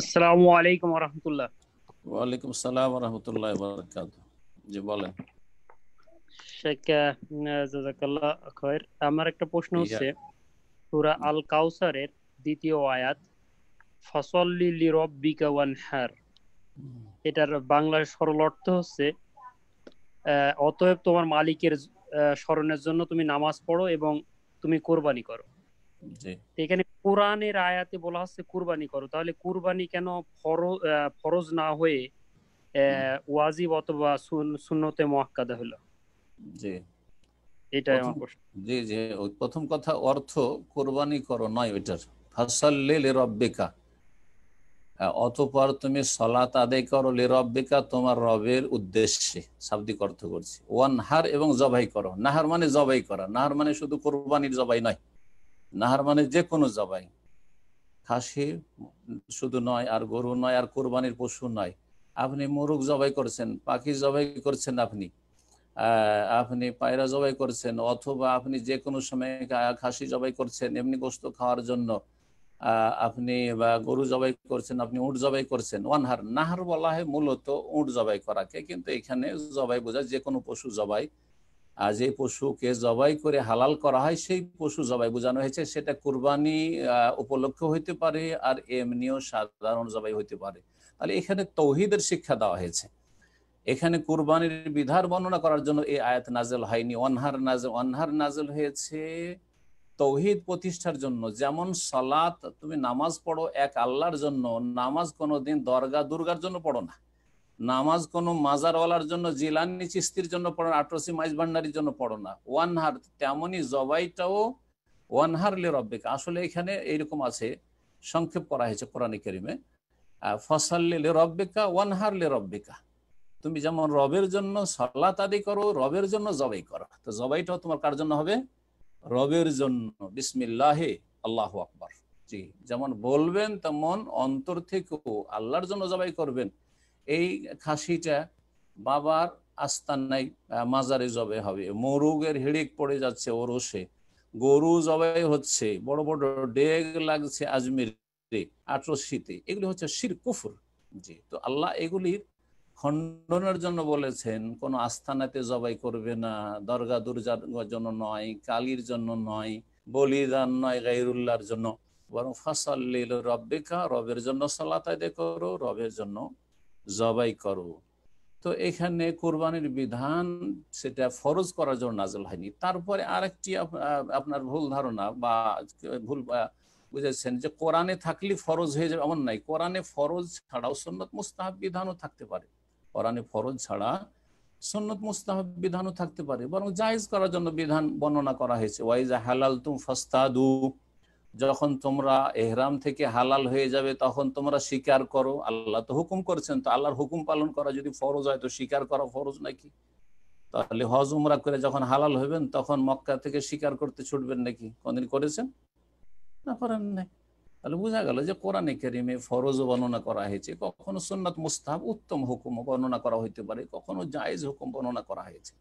আসসালামু আলাইকুম জি বলেন শেখ আমার একটা প্রশ্ন হচ্ছে সূরা আল কাউসারের দ্বিতীয় আয়াত ফসল্লি লিরব্বিকা ওয়ানহার এটার বাংলা সরল অর্থ হচ্ছে অতএব তোমার মালিকের স্মরণের জন্য তুমি নামাজ পড়ো এবং তুমি কোরবানি করো এখানে কোরআনের আয়াতে বলা হচ্ছে কুরবানি করো তাহলে কুরবানি কেন ফরজ না হয়ে ওয়াজিব অথবা সুন্নতে মোয়াক্কাদা হলো জি এটাই আমার প্রশ্ন জি জি প্রথম কথা অর্থ করো নয় অতপর তুমি সলাত আদায় করো লিরাব্বিকা তোমার রবের উদ্দেশ্যে শাব্দিক অর্থ করছি এবং জবাই করো নাহার মানে জবাই করা নাহার মানে শুধু কোরবানির জবাই নয় নাহার মানে যে কোনো জবাই খাসি শুধু নয় আর গরু নয় আর কোরবানির পশু নয় আপনি মোরগ জবাই করছেন পাখি জবাই করছেন আপনি আপনি পায়রা জবাই করছেন অথবা আপনি যে কোনো সময় খাসি জবাই করছেন এমনি গোস্ত খাওয়ার জন্য আপনি বা গরু জবাই করছেন আপনি উঁট জবাই করছেন ওয়ানহার নাহার বলা হয় মূলত উঁট জবাই করাকে কিন্তু এখানে জবাই বোঝায় যে কোনো পশু জবাই যে পশুকে জবাই করে হালাল করা হয় সেই পশু জবাই বোঝানো হয়েছে সেটা কোরবানি উপলক্ষ হইতে পারে আর এমনিও সাধারণ জবাই হইতে পারে তাহলে এখানে তৌহিদের শিক্ষা দেওয়া হয়েছে এখানে কোরবানির বিধার বর্ণনা করার জন্য এই আয়াত নাজেল হয়নি অনহার নাজেল অনহার নাজেল হয়েছে তৌহিদ প্রতিষ্ঠার জন্য যেমন সালাত তুমি নামাজ পড়ো এক আল্লাহর জন্য নামাজ কোনোদিন দরগা দুর্গার জন্য পড়ো না নামাজ কোনো মাজারওয়ালার জন্য জিলানি চিস্তির জন্য পড়ো না আটরসি মাইজ ভান্ডারির জন্য পড়ো না ওয়ানহার তেমনই জবাইটাও ওয়ানহারলে রব্বেক আসলে এখানে এইরকম আছে সংক্ষেপ করা হয়েছে কোরআনে কেরিমে ফসল্লে লে রব্বেকা ওয়ানহার লে রব্বেকা তুমি যেমন রবের জন্য সল্লাত আদি করো রবের জন্য জবাই করো তো জবাইটাও তোমার কার জন্য হবে রবের জন্য বিসমিল্লাহে আল্লাহ আকবর জি যেমন বলবেন তেমন অন্তর থেকেও আল্লাহর জন্য জবাই করবেন এই খাসিটা বাবার আস্তানায় মাজারে জবে হবে মরুগের হিড়িক পড়ে যাচ্ছে ওরসে গরু জবাই হচ্ছে বড় বড় ডেগ লাগছে আজমিরে আটরশিতে এগুলি হচ্ছে শির কুফুর জি তো আল্লাহ এগুলির খণ্ডনের জন্য বলেছেন কোনো আস্থানাতে জবাই করবে না দরগা দুর্গার জন্য নয় কালির জন্য নয় বলিদান নয় গাইরুল্লাহর জন্য বরং ফসল রব্বিকা রবের জন্য সলাত দেখো রবের জন্য জবাই করো তো এখানে কোরবানির বিধান সেটা ফরজ করার জন্য নাজল হয়নি তারপরে আরেকটি আপনার ভুল ধারণা বা ভুল বুঝেছেন যে কোরআনে থাকলে ফরজ হয়ে যাবে এমন নাই কোরআনে ফরজ ছাড়াও সন্ন্যত মুস্তাহাব বিধানও থাকতে পারে কোরআনে ফরজ ছাড়া সন্ন্যত মুস্তাহাব বিধানও থাকতে পারে বরং জায়েজ করার জন্য বিধান বর্ণনা করা হয়েছে ওয়াইজা হালাল তুম ফাস্তাদু যখন তোমরা এহরাম থেকে হালাল হয়ে যাবে তখন তোমরা স্বীকার করো আল্লাহ তো হুকুম করছেন তো আল্লাহর হুকুম পালন করা যদি ফরজ হয় তো স্বীকার করা ফরজ নাকি তাহলে হজ উমরা করে যখন হালাল হবেন তখন মক্কা থেকে স্বীকার করতে ছুটবেন নাকি কোনদিন করেছেন না করেন নাই তাহলে বোঝা গেল যে কোরআনে কেরিমে ফরজও বর্ণনা করা হয়েছে কখনো সুন্নাত মুস্তাহ উত্তম হুকুম বর্ণনা করা হইতে পারে কখনো জায়েজ হুকুম বর্ণনা করা হয়েছে